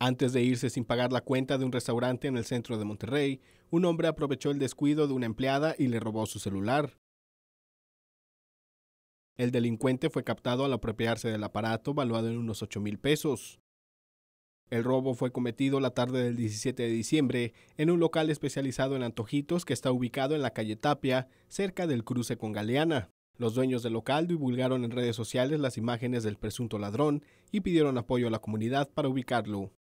Antes de irse sin pagar la cuenta de un restaurante en el centro de Monterrey, un hombre aprovechó el descuido de una empleada y le robó su celular. El delincuente fue captado al apropiarse del aparato valuado en unos 8 mil pesos. El robo fue cometido la tarde del 17 de diciembre en un local especializado en antojitos que está ubicado en la calle Tapia, cerca del cruce con Galeana. Los dueños del local divulgaron en redes sociales las imágenes del presunto ladrón y pidieron apoyo a la comunidad para ubicarlo.